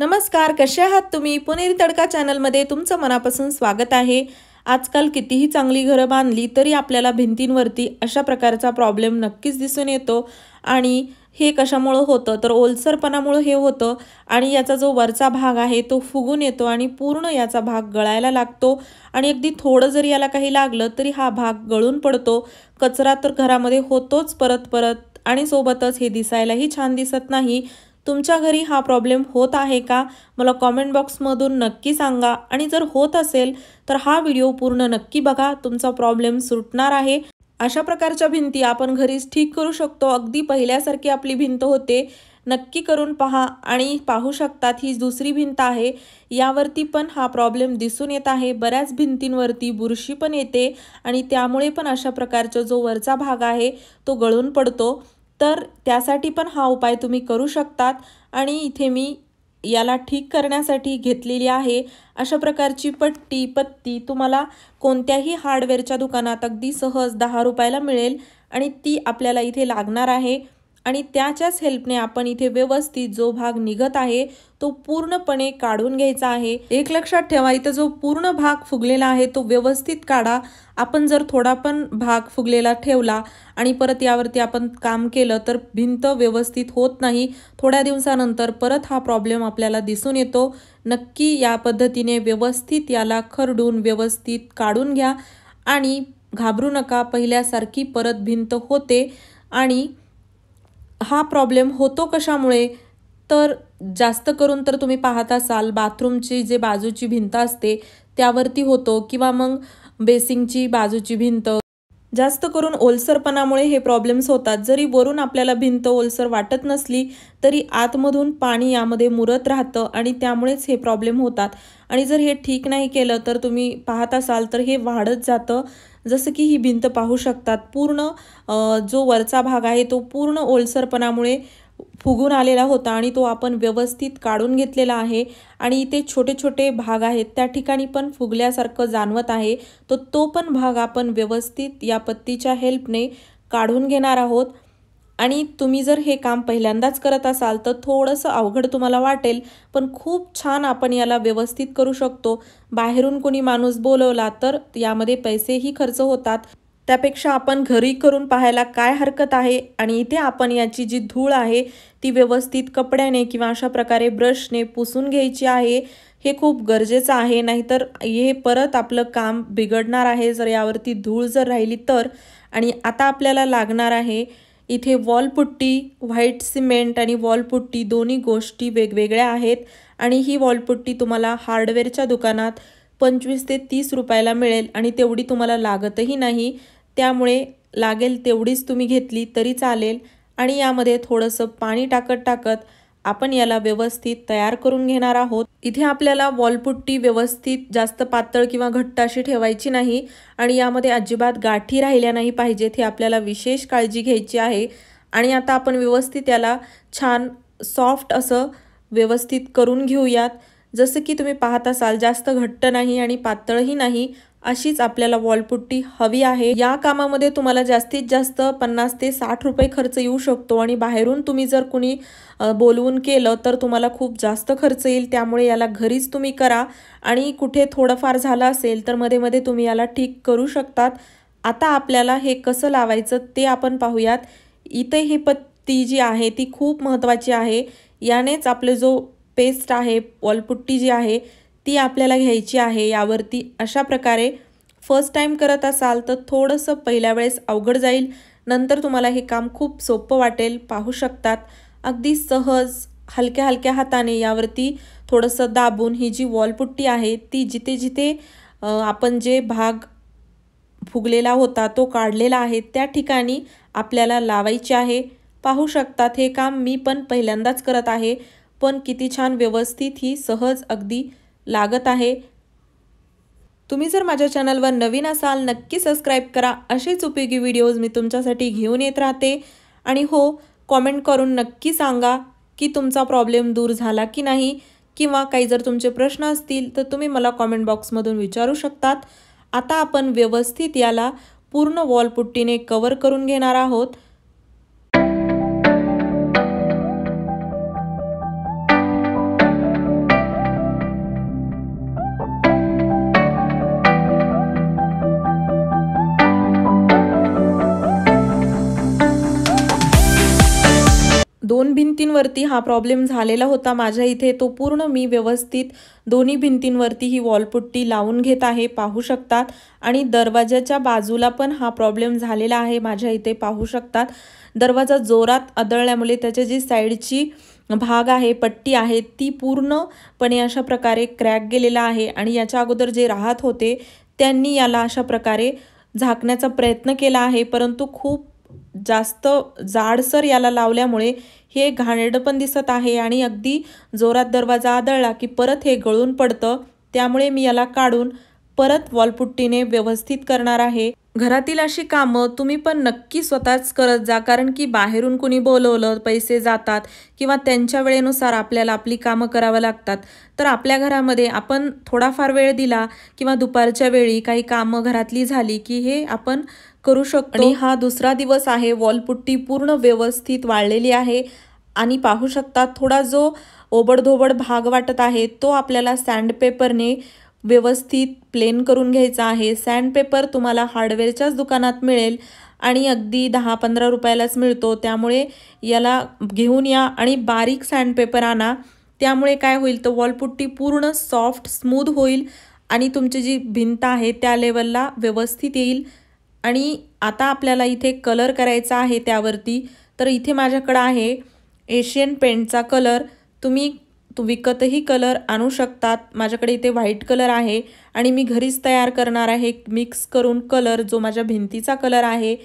नमस्कार कसे आहात तुम्ही पुणेरी तडका चॅनलमध्ये तुमचं मनापासून स्वागत आहे आजकाल कितीही चांगली घरं बांधली तरी आपल्याला भिंतींवरती अशा प्रकारचा प्रॉब्लेम नक्कीच दिसून येतो आणि हे कशामुळं होतं तर ओलसरपणामुळं हे होतं आणि याचा जो वरचा भाग आहे तो फुगून येतो आणि पूर्ण याचा भाग गळायला लागतो आणि अगदी थोडं जरी याला काही लागलं तरी हा भाग गळून पडतो कचरा तर घरामध्ये होतोच परत परत आणि सोबतच हे दिसायलाही छान दिसत नाही तुमच्या घरी हा प्रॉब्लेम होत आहे का मला कॉमेंट बॉक्समधून नक्की सांगा आणि जर होत असेल तर हा व्हिडिओ पूर्ण नक्की बघा तुमचा प्रॉब्लेम सुटणार आहे अशा प्रकारच्या भिंती आपण घरीच ठीक करू शकतो अगदी पहिल्यासारखी आपली भिंत होते नक्की करून पहा आणि पाहू शकतात ही दुसरी भिंत आहे यावरती पण हा प्रॉब्लेम दिसून येत आहे बऱ्याच भिंतींवरती बुरशी पण येते आणि त्यामुळे पण अशा प्रकारचा जो वरचा भाग आहे तो गळून पडतो तर त्यासाठी पण हा उपाय तुम्ही करू शकतात आणि इथे मी याला ठीक करण्यासाठी घेतलेली आहे अशा प्रकारची पट्टी पत्ती तुम्हाला कोणत्याही हार्डवेअरच्या दुकानात अगदी सहज दहा रुपयाला मिळेल आणि ती आपल्याला इथे लागणार आहे आणि त्याच्याच हेल्पने आपण इथे व्यवस्थित जो भाग निघत आहे तो पूर्णपणे काढून घ्यायचा आहे एक लक्षात ठेवा इथं जो पूर्ण भाग फुगलेला आहे तो व्यवस्थित काढा आपण जर थोडा पण भाग फुगलेला ठेवला आणि परत यावरती आपण काम केलं तर भिंत व्यवस्थित होत नाही थोड्या दिवसानंतर परत हा प्रॉब्लेम आपल्याला दिसून येतो नक्की या पद्धतीने व्यवस्थित याला खरडून व्यवस्थित काढून घ्या आणि घाबरू नका पहिल्यासारखी परत भिंत होते आणि हा प्रॉब्लेम होतो कशामुळे तर जास्त करून तर तुम्ही पाहत असाल बाथरूमची जे बाजूची भिंत असते त्यावरती होतो किंवा मग बेसिंगची बाजूची भिंत जास्त करून ओलसरपणामुळे हे प्रॉब्लेम्स होतात जरी वरून आपल्याला भिंत ओलसर वाटत नसली तरी आतमधून पाणी यामध्ये मुरत राहतं आणि त्यामुळेच हे प्रॉब्लेम होतात आणि जर हे ठीक नाही केलं तर तुम्ही पाहत असाल तर हे वाढत जातं जसं की ही भिंत पाहू शकतात पूर्ण जो वरचा भाग आहे तो पूर्ण ओलसरपणामुळे फुगून आलेला होता आणि तो आपण व्यवस्थित काढून घेतलेला आहे आणि इथे छोटे छोटे भाग आहेत त्या ठिकाणी पण फुगल्यासारखं जाणवत आहे तो तो पण भाग आपण व्यवस्थित या पत्तीच्या हेल्पने काढून घेणार आहोत आणि तुम्ही जर हे काम पहिल्यांदाच करत असाल तर थोडंसं अवघड तुम्हाला वाटेल पण खूप छान आपण याला व्यवस्थित करू शकतो बाहेरून कोणी माणूस बोलवला तर यामध्ये पैसेही खर्च होतात त्यापेक्षा आपण घरी करून पाहायला काय हरकत आहे आणि इथे आपण याची जी धूळ आहे ती व्यवस्थित कपड्याने किंवा अशा प्रकारे ब्रशने पुसून घ्यायची आहे हे खूप गरजेचं आहे नाहीतर हे परत आपलं काम बिघडणार आहे जर यावरती धूळ जर राहिली तर आणि आता आपल्याला लागणार आहे इथे वॉलपुट्टी व्हाईट सिमेंट आणि वॉलपुट्टी दोन्ही गोष्टी वेगवेगळ्या आहेत आणि ही वॉलपुट्टी तुम्हाला हार्डवेअरच्या दुकानात पंचवीस ते तीस रुपयाला मिळेल आणि तेवढी तुम्हाला लागतही नाही त्यामुळे लागेल तेवढीच तुम्ही घेतली तरी चालेल आणि यामध्ये थोडंसं पाणी टाकत टाकत आपण याला व्यवस्थित तयार करून घेणार आहोत इथे आपल्याला वॉलपुट्टी व्यवस्थित जास्त पातळ किंवा घट्ट अशी ठेवायची नाही आणि यामध्ये अजिबात गाठी राहिल्या नाही पाहिजेत हे आपल्याला विशेष काळजी घ्यायची आहे आणि आता आपण व्यवस्थित याला छान सॉफ्ट असं व्यवस्थित करून घेऊयात जसं की तुम्ही पाहत असाल जास्त घट्ट नाही आणि पातळही नाही अशीच आपल्याला वॉलपुट्टी हवी आहे या कामामध्ये तुम्हाला जास्तीत जास्त पन्नास ते साठ रुपये खर्च येऊ शकतो आणि बाहेरून तुम्ही जर कुणी बोलवून केलं तर तुम्हाला खूप जास्त खर्च येईल त्यामुळे याला घरीच तुम्ही करा आणि कुठे थोडंफार झालं असेल तर मध्ये मध्ये तुम्ही याला ठीक करू शकतात आता आपल्याला हे कसं लावायचं ते आपण पाहूयात इथे ही पत्ती जी आहे ती खूप महत्त्वाची आहे यानेच आपले जो पेस्ट आहे वॉलपुट्टी जी आहे ती आपल्याला घ्यायची आहे यावरती अशा प्रकारे फर्स्ट टाईम करत असाल तर थोडंसं पहिल्या वेळेस अवघड जाईल नंतर तुम्हाला हे काम खूप सोपं वाटेल पाहू शकतात अगदी सहज हलक्या हलक्या हाताने यावरती थोडंसं दाबून ही जी वॉलपुट्टी आहे ती जिथे जिथे आपण जे भाग फुगलेला होता तो काढलेला आहे त्या ठिकाणी आपल्याला लावायची आहे पाहू शकतात हे काम मी पण पहिल्यांदाच करत आहे पण किती छान व्यवस्थित ही सहज अगदी लागत आहे तुम्ही जर माझ्या चॅनलवर नवीन असाल नक्की सबस्क्राईब करा असेच उपयोगी व्हिडिओज मी तुमच्यासाठी घेऊन येत राहते आणि हो कॉमेंट करून नक्की सांगा की तुमचा प्रॉब्लेम दूर झाला की नाही किंवा काही जर तुमचे प्रश्न असतील तर तुम्ही मला कॉमेंट बॉक्समधून विचारू शकतात आता आपण व्यवस्थित याला पूर्ण वॉल कवर करून घेणार आहोत दोन भिंतींवरती हा प्रॉब्लेम झालेला होता माझ्या इथे तो पूर्ण मी व्यवस्थित दोन्ही भिंतींवरती ही वॉलपुट्टी लावून घेत आहे पाहू शकतात आणि दरवाजाच्या बाजूला पण हा प्रॉब्लेम झालेला आहे माझ्या इथे पाहू शकतात दरवाजा जोरात आदळल्यामुळे त्याच्या जी साईडची भाग आहे पट्टी आहे ती पूर्णपणे अशा प्रकारे क्रॅक गेलेला आहे आणि याच्या अगोदर जे राहत होते त्यांनी याला अशा प्रकारे झाकण्याचा प्रयत्न केला आहे परंतु खूप जास्त जाडसर याला लावल्यामुळे हे घाणेरडं पण दिसत आहे आणि अगदी जोरात दरवाजा आदळला की परत हे गळून पडतं त्यामुळे मी याला काढून परत वॉलपुट्टीने व्यवस्थित करणार आहे घरातील अशी कामं तुम्ही पण नक्की स्वतःच करत जा कारण की बाहेरून कुणी बोलवलं पैसे जातात किंवा त्यांच्या वेळेनुसार आपल्याला आपली कामं करावं लागतात तर आपल्या घरामध्ये आपण थोडाफार वेळ दिला किंवा दुपारच्या वेळी काही कामं घरातली झाली की हे आपण करू शकतो आणि हा दुसरा दिवस आहे वॉलपुट्टी पूर्ण व्यवस्थित वाळलेली आहे आणि पाहू शकता थोडा जो ओबडधोबड भाग वाटत आहे तो आपल्याला सँडपेपरने व्यवस्थित प्लेन करून घ्यायचा आहे सँडपेपर तुम्हाला हार्डवेअरच्याच दुकानात मिळेल आणि अगदी दहा पंधरा रुपयालाच मिळतो त्यामुळे याला घेऊन या आणि बारीक सँडपेपर आणा त्यामुळे काय होईल तर वॉलपुट्टी पूर्ण सॉफ्ट स्मूद होईल आणि तुमची जी भिंत आहे त्या लेवलला व्यवस्थित येईल आणि आता आपल्याला इथे कलर करायचा आहे त्यावरती तर इथे माझ्याकडं आहे एशियन पेंटचा कलर तुम्ही तु विकतही कलर आणू शकतात माझ्याकडे इथे व्हाईट कलर आहे आणि मी घरीच तयार करणार आहे मिक्स करून कलर जो माझ्या भिंतीचा कलर आहे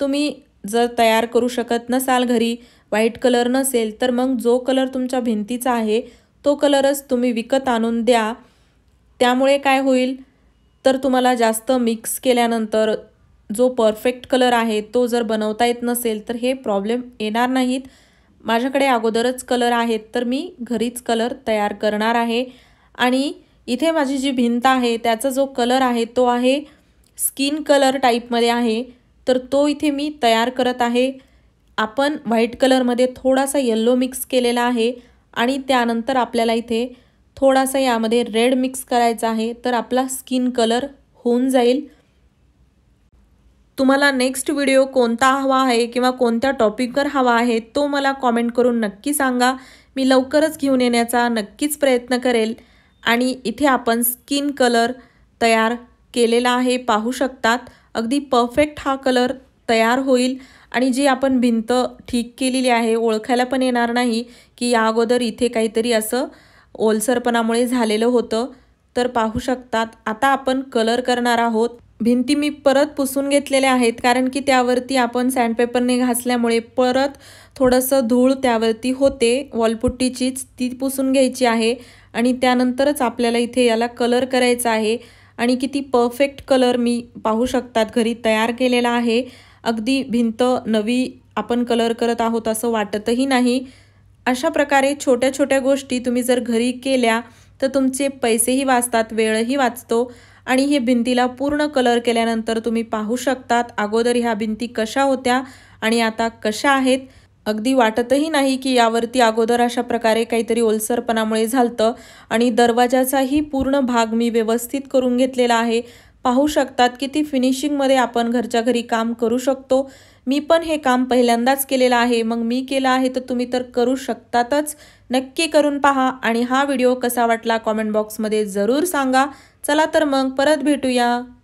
तुम्ही जर तयार करू शकत नसाल घरी व्हाईट कलर नसेल तर मग जो कलर तुमच्या भिंतीचा आहे तो कलरच तुम्ही विकत आणून द्या त्यामुळे काय होईल तर तुम्हाला जास्त मिक्स केल्यानंतर जो परफेक्ट कलर आहे तो जर बनवता येत नसेल तर हे प्रॉब्लेम येणार नाहीत माझ्याकडे अगोदरच कलर आहेत तर मी घरीच कलर तयार करणार आहे आणि इथे माझी जी भिंत आहे त्याचा जो कलर आहे तो आहे स्किन कलर टाईपमध्ये आहे तर तो इथे मी तयार करत आहे आपण व्हाईट कलरमध्ये थोडासा येल्लो मिक्स केलेला आहे आणि त्यानंतर आपल्याला इथे थोडासा यामध्ये रेड मिक्स करायचा आहे तर आपला स्किन कलर होऊन जाईल तुम्हाला नेक्स्ट व्हिडिओ कोणता हवा आहे किंवा कोणत्या टॉपिकवर हवा आहे तो मला कॉमेंट करून नक्की सांगा मी लवकरच घेऊन येण्याचा नक्कीच प्रयत्न करेल आणि इथे आपण स्किन कलर तयार केलेला आहे पाहू शकतात अगदी परफेक्ट हा कलर तयार होईल आणि जी आपण भिंत ठीक केलेली आहे ओळखायला पण येणार नाही की या अगोदर इथे काहीतरी असं ओलसरपणामुळे झालेलं होतं तर पाहू शकतात आता आपण कलर करणार आहोत भिंती मी परत पुसून घेतलेल्या आहेत कारण की त्यावरती आपण सँडपेपरने घासल्यामुळे परत थोडंसं धूळ त्यावरती होते वॉलपुट्टीचीच ती पुसून घ्यायची आहे आणि त्यानंतरच आपल्याला इथे याला कलर करायचा आहे आणि किती परफेक्ट कलर मी पाहू शकतात घरी तयार केलेला आहे अगदी भिंत नवी आपण कलर करत आहोत असं वाटतही नाही अशा प्रकारे छोट्या छोट्या गोष्टी तुम्ही जर घरी केल्या तर तुमचे पैसेही वाचतात वेळही वाचतो आणि हे भिंतीला पूर्ण कलर केल्यानंतर तुम्ही पाहू शकतात अगोदर ह्या भिंती कशा होत्या आणि आता कशा आहेत अगदी वाटतही नाही की यावरती अगोदर अशा प्रकारे काहीतरी ओलसरपणामुळे झालतं आणि दरवाजाचाही पूर्ण भाग मी व्यवस्थित करून घेतलेला आहे पाहू शकतात की ती फिनिशिंगमध्ये आपण घरच्या घरी काम करू शकतो मी पण हे काम पहिल्यांदाच केलेलं आहे मग मी केलं आहे तर तुम्ही तर करू शकतातच नक्की करून पहा आणि हा व्हिडिओ कसा वाटला कॉमेंट बॉक्समध्ये जरूर सांगा चला तर मग परत भेटूया